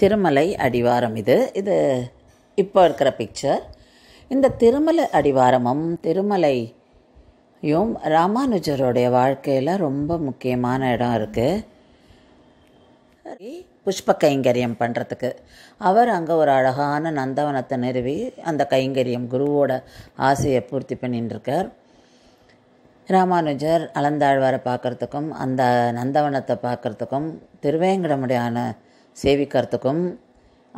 திருமலை அடிவாரம் இது இது இப்போ இருக்கிற பிக்சர் இந்த திருமலை அடிவாரமும் திருமலையும் ராமானுஜருடைய வாழ்க்கையில் ரொம்ப முக்கியமான இடம் இருக்குது புஷ்ப கைங்கரியம் பண்ணுறதுக்கு அவர் அங்கே ஒரு அழகான நந்தவனத்தை நிறுவி அந்த கைங்கரியம் குருவோட ஆசையை பூர்த்தி பண்ணிட்டுருக்கார் ராமானுஜர் அலந்தாழ்வாரை பார்க்குறதுக்கும் அந்த நந்தவனத்தை பார்க்குறதுக்கும் திருவேங்கடமுடியான சேவிக்கிறதுக்கும்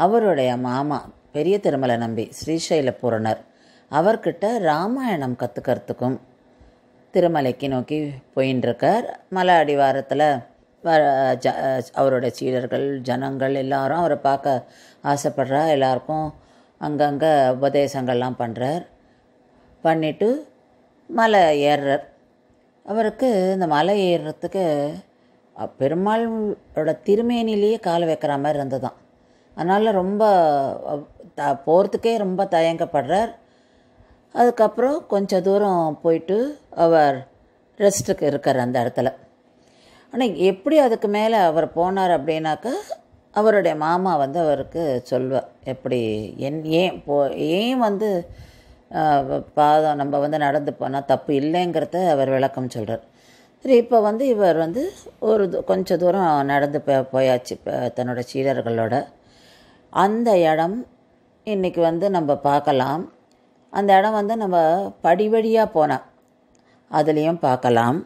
அவருடைய மாமா பெரிய திருமலை நம்பி ஸ்ரீசைல பூரணர் அவர்கிட்ட ராமாயணம் கற்றுக்கிறதுக்கும் திருமலைக்கு நோக்கி போயின்ட்டுருக்கார் மலை அடிவாரத்தில் ஜ அவருடைய சீடர்கள் ஜனங்கள் எல்லாரும் அவரை பார்க்க ஆசைப்படுறா எல்லாருக்கும் அங்கங்கே உபதேசங்கள்லாம் பண்ணுறார் பண்ணிவிட்டு மலை ஏறுறார் அவருக்கு இந்த மலை ஏறுறதுக்கு பெருமாளோட திருமேனிலேயே காலை வைக்கிற மாதிரி இருந்ததுதான் அதனால் ரொம்ப த போகிறதுக்கே ரொம்ப தயங்கப்படுறார் அதுக்கப்புறம் கொஞ்சம் தூரம் போயிட்டு அவர் ரெஸ்ட்டுக்கு இருக்கார் அந்த இடத்துல ஆனால் எப்படி அதுக்கு மேலே அவர் போனார் அப்படின்னாக்கா அவருடைய மாமா வந்து அவருக்கு சொல்வார் எப்படி என் ஏன் போ ஏன் வந்து பாதம் நம்ம வந்து நடந்து போனால் தப்பு இல்லைங்கிறத அவர் விளக்கம் சொல்கிறார் இப்போ வந்து இவர் வந்து ஒரு கொஞ்சம் தூரம் நடந்து போயாச்சு இப்போ தன்னோட சீடர்களோட அந்த இடம் இன்றைக்கி வந்து நம்ம பார்க்கலாம் அந்த இடம் வந்து நம்ம படிவடியாக போனால் அதுலேயும் பார்க்கலாம்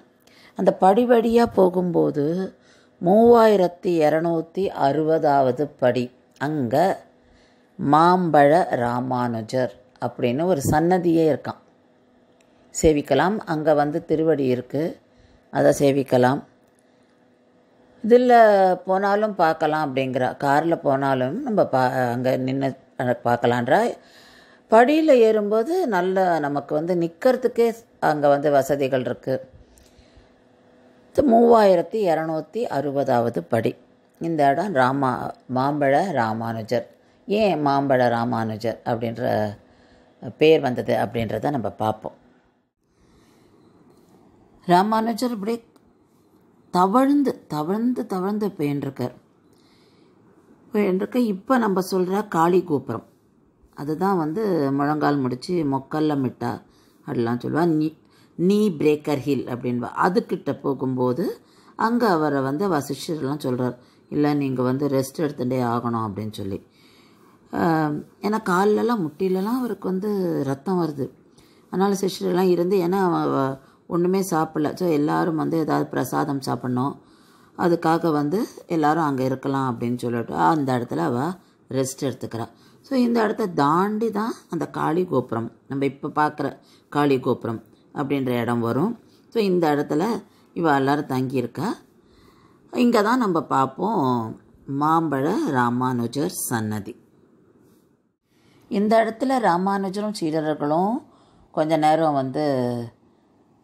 அந்த படிவடியாக போகும்போது மூவாயிரத்தி இரநூத்தி அறுபதாவது படி அங்கே மாம்பழ ராமானுஜர் அப்படின்னு ஒரு சன்னதியே இருக்கான் சேவிக்கலாம் அங்கே வந்து திருவடி இருக்குது அதை சேவிக்கலாம் இதில் போனாலும் பார்க்கலாம் அப்படிங்கிற காரில் போனாலும் நம்ம பா அங்கே நின்று பார்க்கலான்றா படியில் ஏறும்போது நல்ல நமக்கு வந்து நிற்கிறதுக்கே அங்கே வந்து வசதிகள் இருக்குது மூவாயிரத்தி இரநூத்தி அறுபதாவது படி இந்த இடம் ராமா மாம்பழ ராமானுஜர் ஏன் மாம்பழ ராமானுஜர் அப்படின்ற பேர் வந்தது அப்படின்றத நம்ம பார்ப்போம் ராமானுஜர் இப்படி தவழ்ந்து தவழ்ந்து தவழ்ந்து போயின்ட்டுருக்கார் போயின்ட்டுருக்க இப்போ நம்ம சொல்கிற காளி கோபுரம் அதுதான் வந்து முழங்கால் முடித்து மொக்கல்ல மிட்டா அப்படிலாம் சொல்லுவாள் நீ நீ பிரேக்கர் ஹில் அப்படின்பா அதுக்கிட்ட போகும்போது அங்கே அவரை வந்து சிஷ்யர்லாம் சொல்கிறார் இல்லை நீங்கள் வந்து ரெஸ்ட் எடுத்துகிட்டே ஆகணும் அப்படின்னு சொல்லி ஏன்னா காலிலலாம் முட்டிலலாம் அவருக்கு வந்து ரத்தம் வருது அதனால் சிஷ்டர்லாம் இருந்து ஏன்னா ஒன்றுமே சாப்பிடல ஸோ எல்லோரும் வந்து ஏதாவது பிரசாதம் சாப்பிட்ணும் அதுக்காக வந்து எல்லோரும் அங்கே இருக்கலாம் அப்படின்னு சொல்லிட்டு அந்த இடத்துல அவள் ரெஸ்ட் எடுத்துக்கிறாள் ஸோ இந்த இடத்த தாண்டி தான் அந்த காளி கோபுரம் நம்ம இப்போ பார்க்குற காளி கோபுரம் அப்படின்ற இடம் வரும் ஸோ இந்த இடத்துல இவள் எல்லோரும் தங்கியிருக்கா இங்கே தான் நம்ம பார்ப்போம் மாம்பழ ராமானுஜர் சன்னதி இந்த இடத்துல ராமானுஜரும் சீடர்களும் கொஞ்ச நேரம் வந்து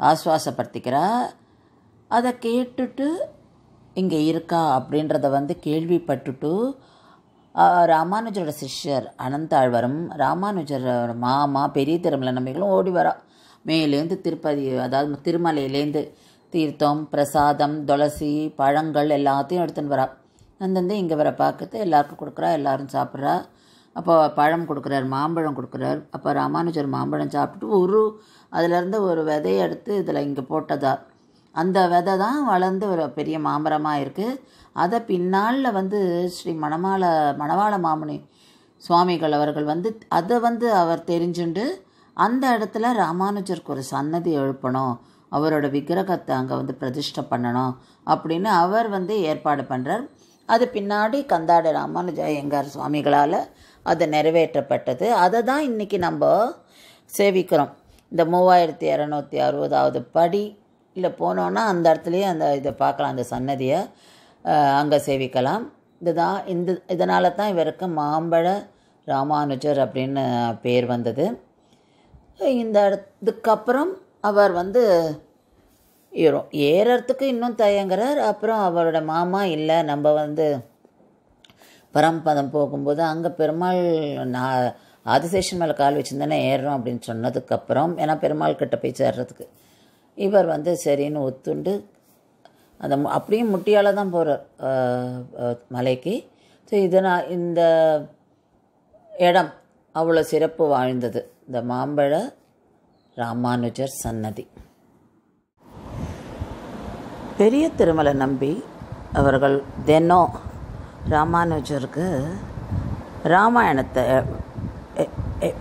ஆஸ்வாசப்படுத்திக்கிறா அதை கேட்டுட்டு இங்கே இருக்கா அப்படின்றத வந்து கேள்விப்பட்டுட்டு ராமானுஜரோட சிஷ்யர் அனந்தாழ்வரும் ராமானுஜரோட மாமா பெரிய திருமலை நம்பிகளும் ஓடி வரா மேலேருந்து திருப்பதி அதாவது திருமலையிலேருந்து தீர்த்தம் பிரசாதம் துளசி பழங்கள் எல்லாத்தையும் எடுத்துன்னு வரா அந்தந்த இங்கே வர பார்க்கறது எல்லாருக்கும் கொடுக்குறா எல்லோரும் சாப்பிட்றா அப்போ பழம் கொடுக்குறார் மாம்பழம் கொடுக்குறார் அப்போ ராமானுஜர் மாம்பழம் சாப்பிட்டுட்டு ஒரு அதிலேருந்து ஒரு விதையை எடுத்து இதில் இங்கே போட்டதா அந்த விதை தான் வளர்ந்து ஒரு பெரிய மாம்பரமாக இருக்குது அதை பின்னால் வந்து ஸ்ரீ மணமால மணவாள மாமுனி சுவாமிகள் அவர்கள் வந்து அதை வந்து அவர் தெரிஞ்சுண்டு அந்த இடத்துல ராமானுஜருக்கு ஒரு சன்னதி எழுப்பணும் அவரோட விக்கிரகத்தை அங்கே வந்து பிரதிஷ்டை பண்ணணும் அப்படின்னு அவர் வந்து ஏற்பாடு பண்ணுறார் அது பின்னாடி கந்தாட ராமானுஜ எங்கார் சுவாமிகளால் அது நிறைவேற்றப்பட்டது அதை தான் இன்றைக்கி நம்ம சேவிக்கிறோம் இந்த மூவாயிரத்தி இரநூத்தி அறுபதாவது படி இல்லை போனோன்னா அந்த இடத்துலையே அந்த இதை பார்க்கலாம் அந்த சன்னதியை அங்கே சேவிக்கலாம் இதுதான் இந்த இதனால தான் இவருக்கு மாம்பழ ராமானுஜர் அப்படின்னு பேர் வந்தது இந்த இடத்துக்கப்புறம் அவர் வந்து ஏறும் ஏறத்துக்கு இன்னும் தயங்குறார் அப்புறம் அவரோட மாமா இல்லை நம்ம வந்து பரம்பதம் போகும்போது அங்கே பெருமாள் நான் ஆதிசேஷன் மேலே கால் வச்சுருந்தானே ஏறுறோம் அப்படின்னு சொன்னதுக்கப்புறம் ஏன்னா பெருமாள் கிட்ட போய் சேர்றதுக்கு இவர் வந்து சரின்னு ஒத்துண்டு அந்த அப்படியும் முட்டியால் தான் போகிறார் மலைக்கு ஸோ இதனால் இந்த இடம் அவ்வளோ சிறப்பு வாழ்ந்தது இந்த மாம்பழ ராமானுஜர் சன்னதி பெரிய திருமலை நம்பி அவர்கள் தினம் ராமானுஜருக்கு ராமாயணத்தை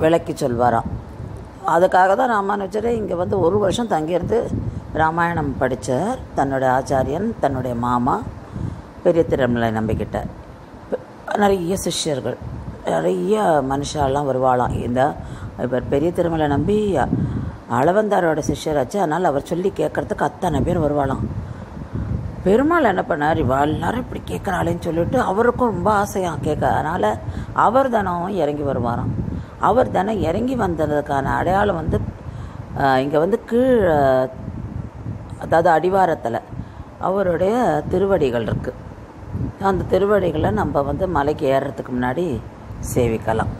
விளக்கி சொல்வாராம் அதுக்காக தான் ராமானுஜரே இங்கே வந்து ஒரு வருஷம் தங்கியிருந்து ராமாயணம் படித்தார் தன்னுடைய ஆச்சாரியன் தன்னுடைய மாமா பெரிய திருமலை நம்பிக்கிட்ட நிறைய சிஷ்யர்கள் நிறைய மனுஷாலாம் வருவாளாம் இந்த இப்போ பெரிய திருமலை நம்பி அளவந்தாரோட சிஷ்யராச்சு அதனால் அவர் சொல்லி கேட்குறதுக்கு அத்தனை பேர் வருவாளாம் பெருமாள் என்ன பண்ணார் இவாள் இப்படி கேட்குறாளேன்னு சொல்லிட்டு அவருக்கும் ரொம்ப ஆசையாக கேட்க அதனால் அவர் தினம் இறங்கி வருவாராம் அவர் தினம் இறங்கி வந்ததுக்கான அடையாளம் வந்து இங்கே வந்து கீழே அதாவது அடிவாரத்தில் அவருடைய திருவடிகள் இருக்குது அந்த திருவடிகளை நம்ம வந்து மலைக்கு ஏறுறதுக்கு முன்னாடி சேவிக்கலாம்